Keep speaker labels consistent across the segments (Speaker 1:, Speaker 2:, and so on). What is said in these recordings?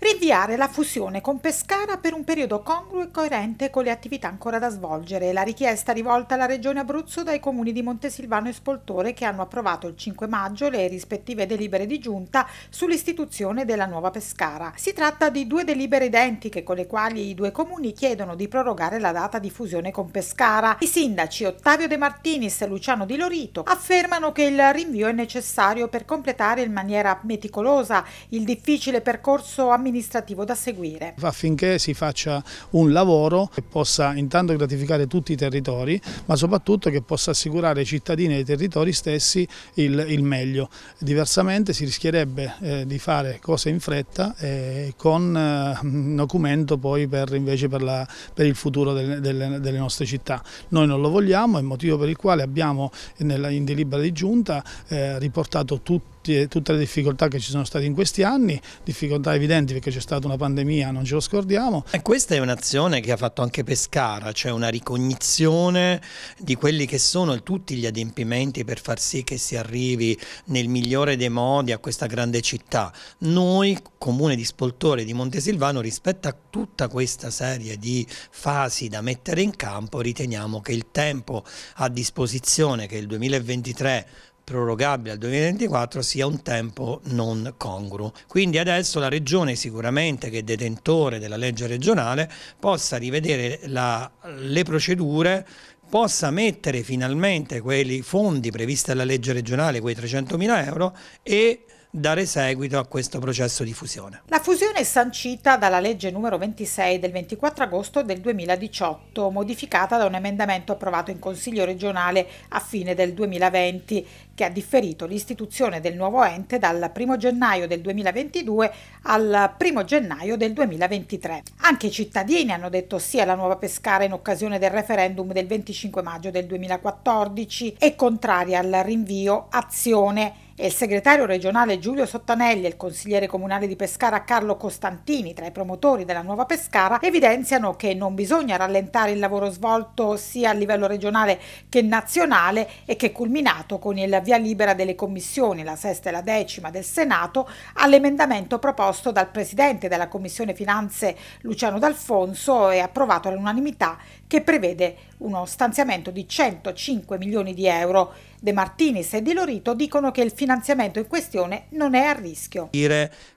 Speaker 1: Rinviare la fusione con Pescara per un periodo congruo e coerente con le attività ancora da svolgere. La richiesta rivolta alla Regione Abruzzo dai comuni di Montesilvano e Spoltore che hanno approvato il 5 maggio le rispettive delibere di giunta sull'istituzione della nuova Pescara. Si tratta di due delibere identiche con le quali i due comuni chiedono di prorogare la data di fusione con Pescara. I sindaci Ottavio De Martinis e Luciano Di Lorito affermano che il rinvio è necessario per completare in maniera meticolosa il difficile percorso amministrativo amministrativo da seguire.
Speaker 2: Affinché si faccia un lavoro che possa intanto gratificare tutti i territori, ma soprattutto che possa assicurare ai cittadini e ai territori stessi il, il meglio. Diversamente si rischierebbe eh, di fare cose in fretta eh, con eh, un documento poi per, invece per, la, per il futuro del, del, delle nostre città. Noi non lo vogliamo, è il motivo per il quale abbiamo nella, in delibera di giunta eh, riportato tutti tutti, tutte le difficoltà che ci sono state in questi anni, difficoltà evidenti perché c'è stata una pandemia, non ce lo scordiamo.
Speaker 3: E questa è un'azione che ha fatto anche Pescara, cioè una ricognizione di quelli che sono tutti gli adempimenti per far sì che si arrivi nel migliore dei modi a questa grande città. Noi, comune di Spoltore di Montesilvano, rispetto a tutta questa serie di fasi da mettere in campo, riteniamo che il tempo a disposizione che il 2023 prorogabile al 2024 sia un tempo non congruo. Quindi adesso la Regione sicuramente che è detentore della legge regionale possa rivedere la, le procedure possa mettere finalmente quei fondi previsti dalla legge regionale, quei 300.000 euro, e dare seguito a questo processo di fusione.
Speaker 1: La fusione è sancita dalla legge numero 26 del 24 agosto del 2018, modificata da un emendamento approvato in Consiglio regionale a fine del 2020, che ha differito l'istituzione del nuovo ente dal 1 gennaio del 2022 al 1 gennaio del 2023. Anche i cittadini hanno detto sì alla nuova Pescara in occasione del referendum del 25 maggio del 2014 e contrari al rinvio azione e il segretario regionale Giulio Sottanelli e il consigliere comunale di Pescara Carlo Costantini, tra i promotori della nuova Pescara, evidenziano che non bisogna rallentare il lavoro svolto sia a livello regionale che nazionale e che è culminato con il via libera delle commissioni, la sesta e la decima del Senato, all'emendamento proposto dal Presidente della Commissione Finanze Luciano D'Alfonso e approvato all'unanimità che prevede uno stanziamento di 105 milioni di euro. De Martinis e Di Lorito dicono che il finanziamento in questione non è a rischio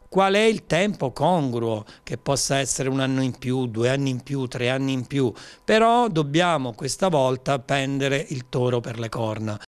Speaker 3: qual è il tempo congruo, che possa essere un anno in più, due anni in più, tre anni in più, però dobbiamo questa volta pendere il toro per le corna.